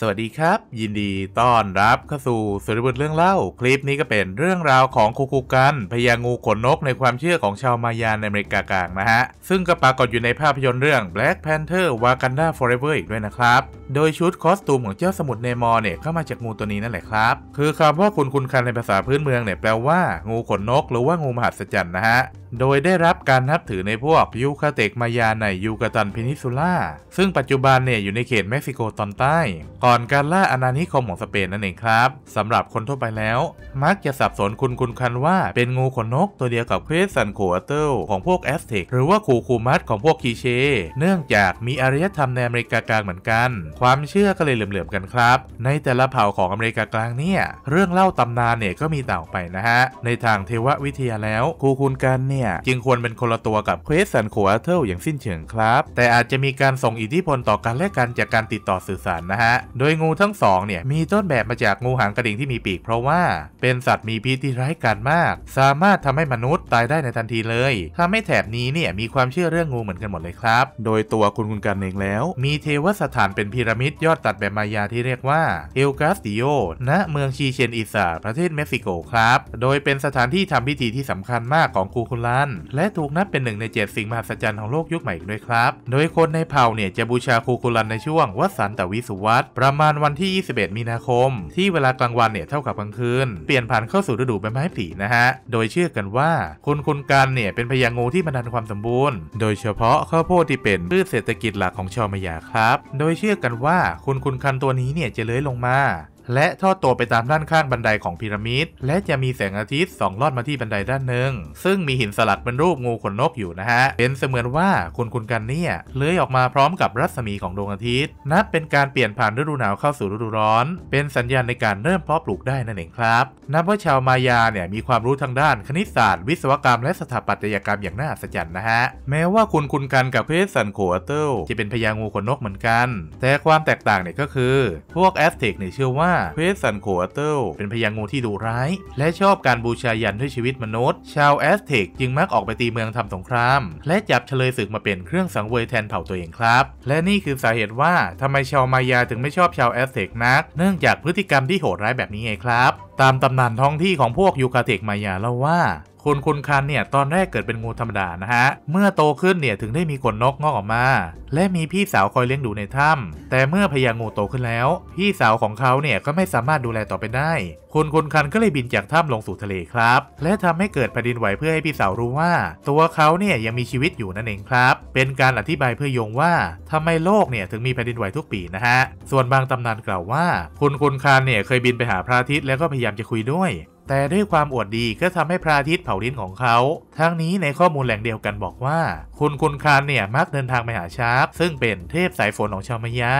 สวัสดีครับ ยินดีต้อนรับเข้าสู่สุริบุตรเรื่องเล่า คลิปนี้ก็เป็นเรื่องราวของคูคูกันพญางูขนนกในความเชื่อของชาวมายาในอเมริกากลางนะฮะ ซึ่งก็ปรากฏอยู่ในภาพยนตร์เรื่อง Black Panther Wakanda Forever อีกด้วยนะครับ โดยชุดคอสตูมของเจ้าสมุทรเนมอร์เนี่ยก็มาจากงูตัวนี้นั่นแหละครับ คือคำว่าคุณคุณคันในภาษาพื้นเมืองเนี่ยแปลว่างูขนนกหรือว่างูมหัศจรรย์นะฮะโดยได้รับการนับถือในพวกยูคาเตกมายาในยูกาตันเพนิซูล่าซึ่งปัจจุบันเนี่ยอยู่ในเขตเม็กซิโกตอนใต้่อนการล่าอาณานิคมของสเปนนั่นเองครับสำหรับคนทั่วไปแล้ว มักจะสับสนคุณคุณคันว่า เป็นงูขนนกตัวเดียวกับควสันโคอเตลของพวกแอสเท็กหรือว่าคูคูมัสของพวกคีเช เนื่องจากมีอารยธรรมในอเมริกากลางเหมือนกัน ความเชื่อก็เลยเหลื่อมๆกันครับ ในแต่ละเผ่าของอเมริกากลางเนี่ย เรื่องเล่าตำนานเนี่ยก็มีต่างไปนะฮะในทางเทววิทยาแล้วคูคูกันเนี่ยจึงควรเป็นคนละตัวกับควสันโคอเตลอย่างสิ้นเชิงครับ แต่อาจจะมีการส่งอิทธิพลต่อกันและกันจากการติดต่อสื่อสารนะฮะโดยงูทั้งสองเนี่ยมีต้นแบบมาจากงูหางกระดิ่งที่มีปีกเพราะว่าเป็นสัตว์มีพิษที่ร้ายกาจมาก สามารถทำให้มนุษย์ตายได้ในทันทีเลยทำให้แถบนี้เนี่ยมีความเชื่อเรื่องงูเหมือนกันหมดเลยครับ โดยตัวคุณคุณกันเองแล้ว มีเทวสถานเป็นพีระมิดยอดตัดแบบมายาที่เรียกว่า เอลกาสติโอณะเมืองชีเชนอิซาประเทศเม็กซิโกครับโดยเป็นสถานที่ทำพิธีที่สำคัญมากของกูคุลันและถูกนับเป็นหนึ่งในเจ็ดสิ่งมหัศจรรย์ของโลกยุคใหม่ด้วยครับ โดยคนในเผ่าเนี่ยจะบูชาคูคุลันในช่วงวัสันตวิสุวัตรประมาณวันที่ 21 มีนาคม ที่เวลากลางวันเนี่ยเท่ากับกลางคืน เปลี่ยนผ่านเข้าสู่ฤดูใบไม้ผลินะฮะโดยเชื่อกันว่าคุณคุณกันเนี่ยเป็นพญางูที่บรรดาความสมบูรณ์โดยเฉพาะข้าวโพดที่เป็นพืชเศรษฐกิจหลักของชาวมายาครับ โดยเชื่อกันว่าคุณคุณคันตัวนี้เนี่ยจะเลื้อยลงมาและทอดตัวไปตามด้านข้างบันไดของพีระมิด และจะมีแสงอาทิตย์ส่องลอดมาที่บันไดด้านหนึ่งซึ่งมีหินสลักเป็นรูปงูขนนกอยู่นะฮะ เป็นเสมือนว่าคุณคุณกันเนี่ยเลื้อยออกมาพร้อมกับรัศมีของดวงอาทิตย์ นับเป็นการเปลี่ยนผ่านฤดูหนาวเข้าสู่ฤดูร้อน เป็นสัญญาณในการเริ่มเพาะปลูกได้นั่นเองครับนับว่าชาวมายาเนี่ยมีความรู้ทางด้านคณิตศาสตร์ วิศวกรรม และสถาปัตยกรรมอย่างน่าสัจจรรย์นะฮะแม้ว่าคุณคุณกันกับเพสันโคเตลจะเป็นพญางูขนนกเหมือนกัน แต่ความแตกต่างเนี่ยก็คือ พวกแอสเทกเนี่ยเชื่อว่าเพสันโคอัตเติลเป็นพญางูที่ดุร้าย และชอบการบูชายันด้วยชีวิตมนุษย์ ชาวแอสเทกจึงมักออกไปตีเมืองทำสงคราม และจับเฉลยศึกมาเป็นเครื่องสังเวยแทนเผ่าตัวเองครับ และนี่คือสาเหตุว่าทำไมชาวมายาถึงไม่ชอบชาวแอสเทกนักเนื่องจากพฤติกรรมที่โหดร้ายแบบนี้ไงครับ ตามตำนานท้องที่ของพวกยูคาเทกมายาเล่าว่าคนคนคันเนี่ยตอนแรกเกิดเป็นงูธรรมดานะฮะ เมื่อโตขึ้นเนี่ยถึงได้มีขนนกงอกออกมา และมีพี่สาวคอยเลี้ยงดูในถ้ำแต่เมื่อพญางูโตขึ้นแล้ว พี่สาวของเขาเนี่ยก็ไม่สามารถดูแลต่อไปได้ คนคนคันก็เลยบินจากถ้ำลงสู่ทะเลครับ และทำให้เกิดแผ่นดินไหวเพื่อให้พี่สาวรู้ว่า ตัวเขาเนี่ยยังมีชีวิตอยู่นั่นเองครับ เป็นการอธิบายเพื่อยงว่าทำไมโลกเนี่ยถึงมีแผ่นดินไหวทุกปีนะฮะ ส่วนบางตำนานกล่าวว่า คนคนคันเนี่ยเคยบินไปหาพระอาทิตย์แล้วก็พยายามจะคุยด้วยแต่ด้วยความอวดดีก็ทำให้พระอาทิตย์เผาลิ้นของเขา ทั้งนี้ในข้อมูลแหล่งเดียวกันบอกว่า คุณคุณคานเนี่ย มักเดินทางไปหาชาร์ปซึ่งเป็นเทพสายฝนของชาวมายา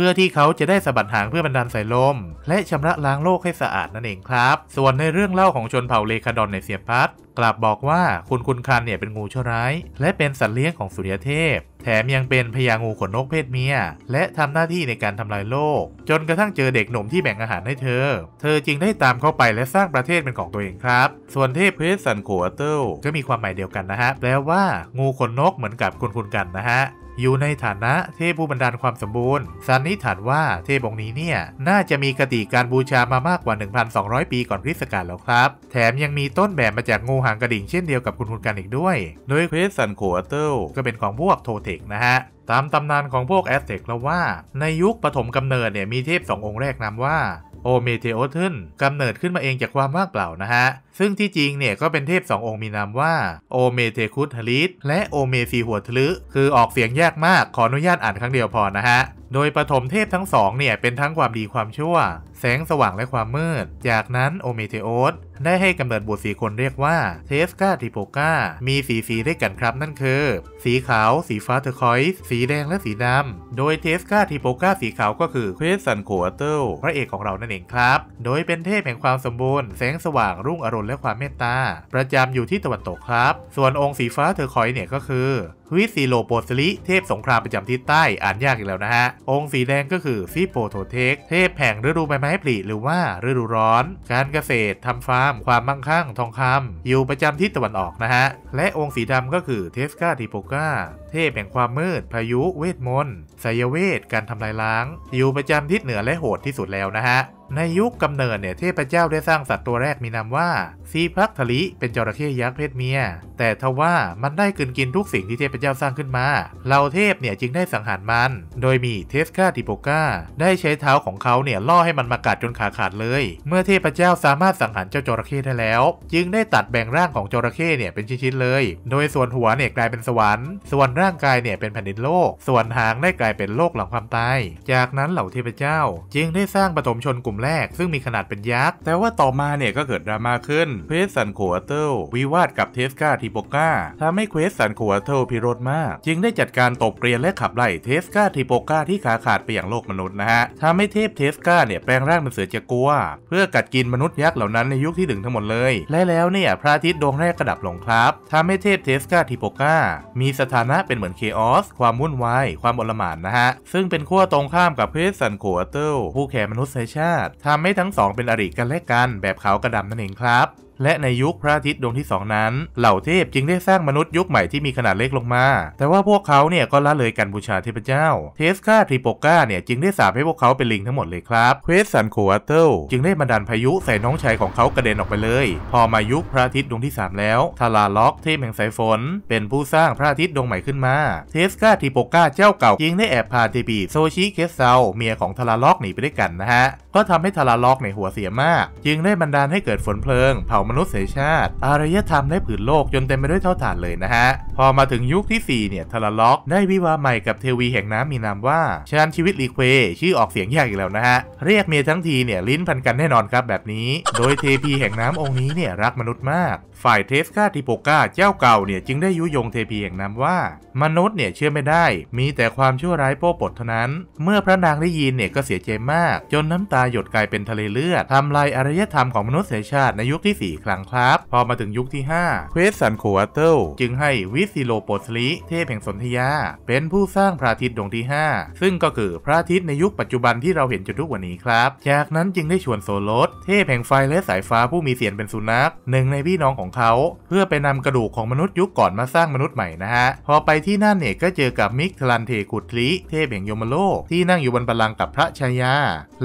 พื่อที่เขาจะได้สะบัดหางเพื่อบรรดาลสายลม และชำระล้างโลกให้สะอาดนั่นเองครับ ส่วนในเรื่องเล่าของชนเผ่าเลคาดอนในเซียพัดกลับบอกว่าคุณคุณคันเนี่ยเป็นงูชั่วร้าย และเป็นสัตว์เลี้ยงของสุริยเทพ แถมยังเป็นพญางูขนนกเพศเมีย และทำหน้าที่ในการทำลายโลก จนกระทั่งเจอเด็กหนุ่มที่แบ่งอาหารให้เธอ เธอจึงได้ตามเข้าไปและสร้างประเทศเป็นของตัวเองครับ ส่วนเทพเพสันโขเติลก็มีความหมายเดียวกันนะฮะแปลว่างูขนนกเหมือนกับคุณคุณกันนะฮะอยู่ในฐานะเทพผู้บันดาลความสมบูรณ์ สันนิษฐานว่าเทพองค์นี้เนี่ย น่าจะมีกติการบูชามามากกว่า 1,200 ปีก่อนคริสต์กาลแล้วครับ แถมยังมีต้นแบบมาจากงูหางกระดิ่งเช่นเดียวกับคุณคุณกันอีกด้วยโดยครสันโคอเตลก็เป็นของพวกโทเทคนะฮะ ตามตำนานของพวกแอสเท็กแล้วว่า ในยุคปฐมกำเนิดเนี่ยมีเทพสององค์แรกนามว่าโอเมเทโอทึนกำเนิดขึ้นมาเองจากความว่างเปล่านะฮะซึ่งที่จริงเนี่ยก็เป็นเทพสององค์มีนามว่า โอเมเทคุทฮลิสและโอเมซีหัวทะลึคือออกเสียงยากมากขออนุญาตอ่านครั้งเดียวพอนะฮะ โดยปฐมเทพทั้งสองเนี่ย เป็นทั้งความดีความชั่วแสงสว่างและความมืด จากนั้นโอเมเทโอส ได้ให้กำเนิดบุตรสีคนเรียกว่า เทสกาติโปกามีสีสีได้กันครับนั่นคือสีขาวสีฟ้าเทอร์คอยส์สีแดงและสีดำโดยเทสกาติโปกาสีขาวก็คือควสันโคเตลพระเอกของเรานั่นเองครับโดยเป็นเทพแห่งความสมบูรณ์แสงสว่างรุ่งอรุณและความเมตตา ประจำอยู่ที่ตะวันตกครับ ส่วนองค์สีฟ้าเธอคอยเนี่ยก็คือฮวิสีโลโปสลิเทพสงครามประจำทิศใต้อ่านยากอีกแล้วนะฮะองค์สีแดงก็คือซีโปโทเทคเทพแห่งฤดูใบไม้ผลิหรือว่าฤดูร้อน การเกษตรทำฟาร์มความมั่งคั่ง ทองคำอยู่ประจำทิศตะวันออกนะฮะและองค์สีดำก็คือเทสกาติโปกาเทพแห่งความมืดพายุเวทมนต์ไสยเวทการทำลายล้าง อยู่ประจำทิศเหนือและโหดที่สุดแล้วนะฮะในยุคกำเนิดเนี่ยเทพเจ้าได้สร้างสัตว์ตัวแรกมีนามว่า ซีพักทลิเป็นจระเข้ยักษ์เพศเมีย แต่ทว่ามันได้กินกินทุกสิ่งที่เทพเจ้าสร้างขึ้นมาเหล่าเทพเนี่ยจึงได้สังหารมัน โดยมีเทสคาติโปกาได้ใช้เท้าของเขาเนี่ยล่อให้มันมากัดจนขาขาดเลย เมื่อเทพเจ้าสามารถสังหารเจ้าจระเข้ได้แล้ว จึงได้ตัดแบ่งร่างของจระเข้เนี่ยเป็นชิ้นๆเลย โดยส่วนหัวเนี่ยกลายเป็นสวรรค์ ส่วนร่างกายเนี่ยเป็นแผ่นดินโลก ส่วนหางได้กลายเป็นโลกหลังความตาย จากนั้นเหล่าเทพเจ้าจึงได้สร้างปฐมชนกลุ่มแรกซึ่งมีขนาดเป็นยักษ์ แต่ว่าต่อมาเนี่ยก็เกิดดราม่าขึ้นเควสสันโควเตลวิวาทกับเทสกาทิโปกาทำให้เควสสันโควเตลพิโรธมาก จึงได้จัดการตบเกรียนและขับไล่เทสกาทิโปกาที่ขาขาดไปอย่างโลกมนุษย์นะฮะ ทำให้เทพเทสกาเนี่ยแปลงร่างเป็นเสือจักัวเพื่อกัดกินมนุษย์ยักษ์เหล่านั้นในยุคที่นึงทั้งหมดเลย และแล้วเนี่ยพระอาทิตย์ดวงแรกกระดับลงครับทำให้เทพเทสกาทิโปกามีสถานะเป็นเหมือนเคออสความวุ่นวายความอลหม่านนะฮะ ซึ่งเป็นขั้วตรงข้ามกับเพสสันโควเตลผู้แข่มนุษยชาติติทำให้ทั้งสอง เป็นอริกันและกันแบบขาวกระดำนั่นเองครับ และในยุคพระอาทิตย์ดวงที่ 2 นั้น เหล่าเทพจึงได้สร้างมนุษย์ยุคใหม่ที่มีขนาดเล็กลงมา แต่ว่าพวกเขาเนี่ยก็ละเลยการบูชาเทพเจ้า เทสคาทริโปก้าเนี่ยจึงได้สาปให้พวกเขาเป็นลิงทั้งหมดเลยครับ เควสซันโควาเตลจึงได้บันดาลพายุใส่น้องชายของเขากระเด็นออกไปเลย พอมายุคพระอาทิตย์ดวงที่3แล้ว ทาราล็อกเทพแห่งสายฝนเป็นผู้สร้างพระอาทิตย์ดวงใหม่ขึ้นมา เทสคาทริโปก้าเจ้าเก่าจึงได้แอบพาเทปีโซชิเคสเซาเมียของทาราล็อกหนีไปด้วยกันนะฮะก็ทำให้ทาราล็อกในหัวเสียมาก จึงได้บันดาลให้เกิดฝนเพลิง เผามนุษยชาติ อารยธรรมและผืนโลกจนเต็มไปด้วยเท่าฐานเลยนะฮะ พอมาถึงยุคที่4เนี่ยทาราล็อกได้วิวาใหม่กับเทวีแห่งน้ำมีนามว่าชานชีวิตลีเควชื่อออกเสียงยากอีกแล้วนะฮะ เรียกเมียทั้งทีเนี่ยลิ้นพันกันแน่นอนครับแบบนี้ โดยเทพีแห่งน้ำองค์นี้เนี่ยรักมนุษย์มากฝ่ายเทสกาติโปกาเจ้าเก่าเนี่ยจึงได้ยุยงเทพีแห่งน้ำว่า มนุษย์เนี่ยเชื่อไม่ได้ มีแต่ความชั่วร้ายโป้ปดเท่านั้น เมื่อพระนางได้ยินเนี่ยก็เสียใจมาก จนน้ำตาหยดกลายเป็นทะเลเลือดทำลายอารยธรรมของมนุษยชาติในยุคที่ 4 ครั้งครับ พอมาถึงยุคที่ 5เควสสันโควาเตลจึงให้วิสิโลโปสลิเทพแห่งสนธยา เป็นผู้สร้างพระอาทิตย์ดวงที่ 5 ซึ่งก็คือพระอาทิตย์ในยุคปัจจุบันที่เราเห็นจนทุกวันนี้ครับ จากนั้นจึงได้ชวนโซโลสเทพแห่งไฟและสายฟ้าผู้มีเสียงเป็นสุนัขหนึ่งในพี่น้องของของเขาเพื่อไปนำกระดูกของมนุษย์ยุคก่อนมาสร้างมนุษย์ใหม่นะฮะพอไปที่นั่นเนี่ยก็เจอกับ มิกทลันเทกุตลิ เทพแห่งยมโลกที่นั่งอยู่บนบัลลังก์กับพระชายา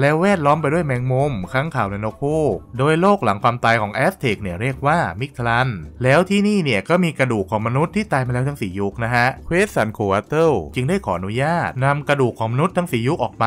แล้วแวดล้อมไปด้วยแมงมุมข้างข่าวและนกพูก โดยโลกหลังความตายของแอสเทกเนี่ยเรียกว่า มิกทลันแล้วที่นี่เนี่ย ก็มีกระดูกของมนุษย์ที่ตายมาแล้วทั้งสี่ยุคนะฮะเควสสันโควเตลจึงได้ขออนุญาตนำกระดูกของมนุษย์ทั้งสี่ยุคออกไป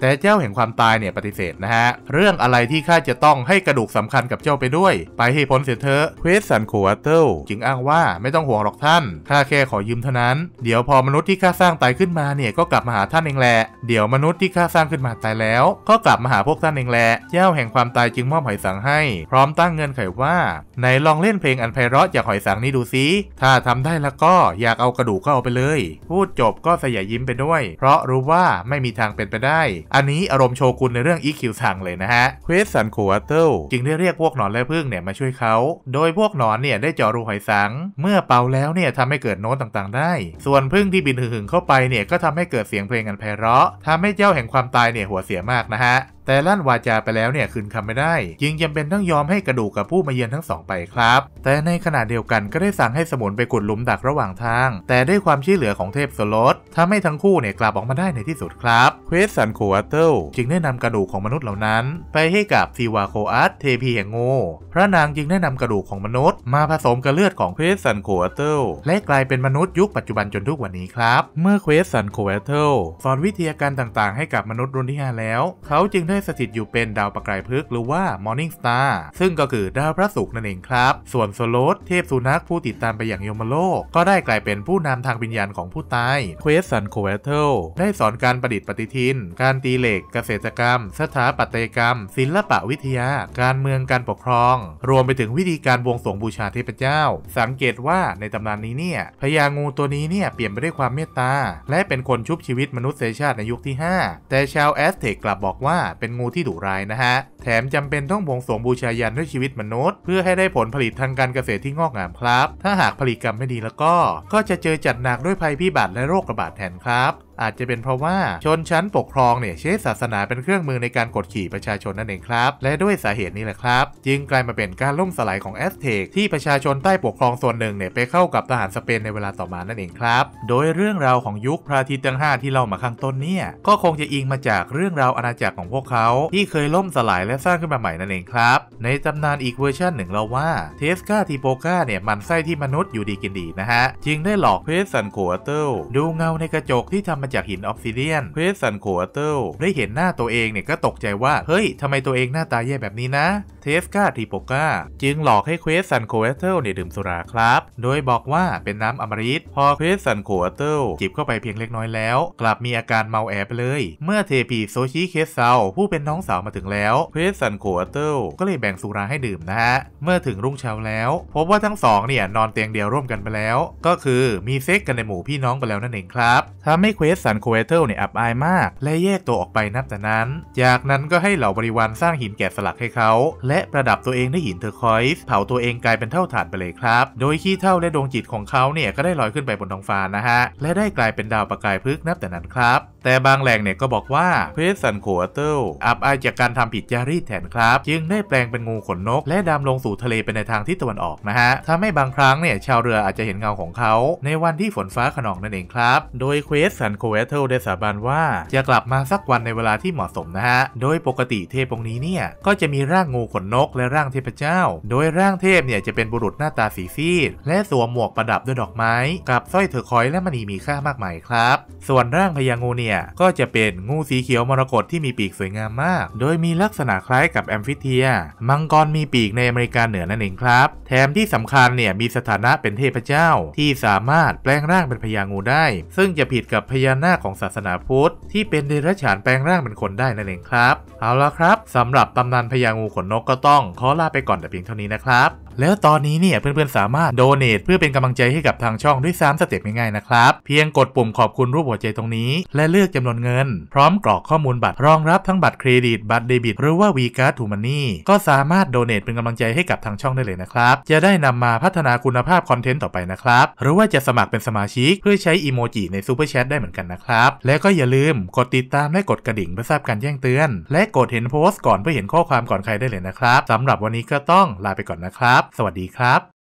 แต่เจ้าแห่งความตายเนี่ยปฏิเสธนะฮะเรื่องอะไรที่ข้าจะต้องให้กระดูกสำคัญกับเจ้าไปด้วยไปให้พ้นเสียเถอะเควสสันโควาเตลจึงอ้างว่าไม่ต้องห่วงหรอกท่าน ข้าแค่ขอยืมเท่านั้น เดี๋ยวพอมนุษย์ที่ข้าสร้างตายขึ้นมาเนี่ยก็กลับมาหาท่านเองแหละ เดี๋ยวมนุษย์ที่ข้าสร้างขึ้นมาตายแล้ว ก็กลับมาหาพวกท่านเองแหละ เจ้าแห่งความตายจึงมอบหอยสังให้พร้อมตั้งเงินไขว่าไหนลองเล่นเพลงอันไพเราะจากหอยสังนี้ดูซิ ถ้าทำได้แล้วก็อยากเอากระดูกก็เอาไปเลย พูดจบก็สยายยิ้มไปด้วย เพราะรู้ว่าไม่มีทางเป็นไปได้ อันนี้อารมณ์โชกุนในเรื่องอีคิวสังเลยนะฮะเควสสันโควาเตลจึงได้เรียกพวกหนอนและพึ่งเนี่ยมาช่วยเขาโดยพววกหนอนเนี่ยได้เจาะรูหอยสัง เมื่อเป่าแล้วเนี่ยทำให้เกิดโน้ตต่างๆ ได้ ส่วนพึ่งที่บินหึ่งเข้าไปเนี่ย ก็ทำให้เกิดเสียงเพลงอันไพเราะทำให้เจ้าแห่งความตายเนี่ย หัวเสียมากนะฮะแต่ลั่นวาจาไปแล้วเนี่ย คืนคำไม่ได้ จึงจำเป็นต้องยอมให้กระดูกกับผู้มาเยือนทั้งสองไปครับ แต่ในขณะเดียวกันก็ได้สั่งให้สมุนไปกดลุมดักระหว่างทาง แต่ด้วยความช่วยเหลือของเทพสลดทำให้ทั้งคู่เนี่ยกลับออกมาได้ในที่สุดครับเควสันโคอัตเตลจึงได้นำกระดูกของมนุษย์เหล่านั้น ไปให้กับซีวาโคอัตเทพีแห่งโง่พระนางจึงได้นำกระดูกของมนุษย์ มาผสมกับเลือดของเควสันโคอัตเตลและกลายเป็นมนุษย์ยุคปัจจุบันจนทุกวันนี้ครับ เมื่อเควสันโคอัตเตลสอนวิทยาการต่างๆ ให้กับมนุษย์รุ่นที่5แล้ว เขาจึง้ได้สถิตอยู่เป็นดาวประกายพฤกษ์หรือว่า Morning Star ซึ่งก็คือดาวพระศุกร์นั่นเองครับ ส่วนโซโลสเทพสุนัขผู้ติดตามไปอย่างยมโลก ก็ได้กลายเป็นผู้นำทางวิญญาณของผู้ตายเควสันโคเวเทลได้สอนการประดิษฐ์ปฏิทิน การตีเหล็กเกษตรกรรม สถาปัตยกรรม ศิลปะวิทยาการเมืองการปกครองรวมไปถึงวิธีการบวงสรวงบูชาเทพเจ้า สังเกตว่าในตำนานนี้เนี่ยพญางูตัวนี้เนี่ยเปลี่ยนไปด้วยความเมตตา และเป็นคนชุบชีวิตมนุษยชาติในยุคที่ 5 แต่ชาวแอสเทกกลับบอกว่าเป็นงูที่ดุร้ายนะฮะ แถมจำเป็นต้องบวงสรวงบูชายันด้วยชีวิตมนุษย์ เพื่อให้ได้ผลผลิตทางการเกษตรที่งอกงามครับ ถ้าหากผลิตกรรมไม่ดีแล้วก็ ก็จะเจอจัดหนักด้วยภัยพิบัติและโรคระบาดแทนครับอาจจะเป็นเพราะว่าชนชั้นปกครองเนี่ยใช้ศาสนาเป็นเครื่องมือในการกดขี่ประชาชนนั่นเองครับ และด้วยสาเหตุนี้แหละครับ จึง กลายมาเป็นการล่มสลายของแอสเทกที่ประชาชนใต้ปกครองส่วนหนึ่งเนี่ย ไปเข้ากับทหารสเปนในเวลาต่อมานั่นเองครับ โดยเรื่องราว ของยุคพระอาทิตย์ทั้งาที่เล่ามาข้างต้นเนี่ยก็คงจะอิงมาจากเรื่องราวอาณาจักรของพวกเขาที่เคยล่มสลายและสร้างขึ้นมาใหม่นั่นเองครับในตำนานอีกเวอร์ชันหนึ่งเราว่าเทสกาทิโปกาเนี่ยมันไส้ที่มนุษย์อยู่ดีกินดีนะฮะจึงได้หลอกเพสซันโคเตลดูเงาในกระจกที่ทำมาจากหินออฟซิเดียนเพสันโคเตลได้เห็นหน้าตัวเองเนี่ยก็ตกใจว่าเฮ้ยทำไมตัวเองหน้าตาแย่แบบนี้นะเทสกาทีโปกาจึงหลอกให้เควสซันโคเตลเนี่ยดื่มสุราครับ โดยบอกว่าเป็นน้ำอมฤตพอเควสซันโคเตลจิบเข้าไปเพียงเล็กน้อยแล้ว กลับมีอาการเมาแอไปเลย เมื่อเทปีโซชิเคสเซาผู้เป็นน้องสาวมาถึงแล้วเควสซันโคเตลก็เลยแบ่งสุราให้ดื่มนะฮะเมื่อถึงรุ่งเช้าแล้ว พบว่าทั้งสอง เนี่ยนอนเตียงเดียวร่วมกันไปแล้ว ก็คือมีเซ็กกันในหมู่พี่น้องไปแล้วนั่นเองครับทำให้เควสสซันโคเวเทลเนี่ยอับอายมาก และแยกตัวออกไปนับแต่นั้น จากนั้นก็ให้เหล่าบริวารสร้างหินแกะสลักให้เขา และประดับตัวเองด้วยหินเทอร์คอยส์เผาตัวเองกลายเป็นเท่าฐานไปเลยครับ โดยขี้เท่าและดวงจิตของเขาเนี่ย ก็ได้ลอยขึ้นไปบนท้องฟ้านะฮะ และได้กลายเป็นดาวประกายพฤกษ์นับแต่นั้นครับแต่บางแหล่งเนี่ยก็บอกว่าเพสันโคเตลอับอายจากการทำผิดจารีตแทนครับ จึงได้แปลงเป็นงูขนนก และดำลงสู่ทะเลไปในทางทิศตะวันออกนะฮะทำให้บางครั้งเนี่ย ชาวเรืออาจจะเห็นเงาของเขา ในวันที่ฝนฟ้าขนองนั่นเองครับ โดยเควสันโคเตลได้สาบานว่า จะกลับมาสักวันในเวลาที่เหมาะสมนะฮะโดยปกติเทพองค์นี้เนี่ยก็จะมีร่างงูขนนก และร่างเทพเจ้า โดยร่างเทพเนี่ยจะเป็นบุรุษหน้าตาสีซีดและสวมหมวกประดับด้วยดอกไม้ กับสร้อยเถอคอยและมณีมีค่ามากมายครับ ส่วนร่างพญางูเนี่ยี่ยก็จะเป็นงูสีเขียวมรกตที่มีปีกสวยงามมาก โดยมีลักษณะคล้ายกับแอมฟิเทีย มังกรมีปีกในอเมริกาเหนือนั่นเองครับ แถมที่สำคัญเนี่ยมีสถานะเป็นเทพเจ้า ที่สามารถแปลงร่างเป็นพญางูได้ ซึ่งจะผิดกับพญานาคของศาสนาพุทธ ที่เป็นเดรัจฉานแปลงร่างเป็นคนได้นั่นเองครับ เอาละครับสำหรับตำนานพญางูขนนกก็ต้องขอลาไปก่อนแต่เพียงเท่านี้นะครับแล้วตอนนี้เนี่ยเพื่อนๆ สามารถโดเนท เพื่อเป็นกำลังใจให้กับทางช่องด้วย 3 สเต็ปง่ายๆนะครับ เพียงกดปุ่มขอบคุณรูปหัวใจตรงนี้ และเลือกจำนวนเงินพร้อมกรอกข้อมูลบัตรรองรับทั้งบัตรเครดิต บัตรเดบิต หรือว่าวีการ์ดทูมันนี่ก็สามารถโดเนท เป็นกำลังใจให้กับทางช่องได้เลยนะครับ จะได้นำมาพัฒนาคุณภาพคอนเทนต์ต่อไปนะครับ หรือว่าจะสมัครเป็นสมาชิกเพื่อใช้อีโมจิในซูเปอร์แชทได้เหมือนกันนะครับและก็อย่าลืมกดติดตามและกดกระดิ่งเพื่อทราบการแจ้งเตือน และกดเห็นโพสต์ก่อนเพื่อเห็นข้อความก่อนใครได้เลยนะครับสำหรับวันนี้ก็ต้องลาไปก่อนนะครับสวัสดีครับ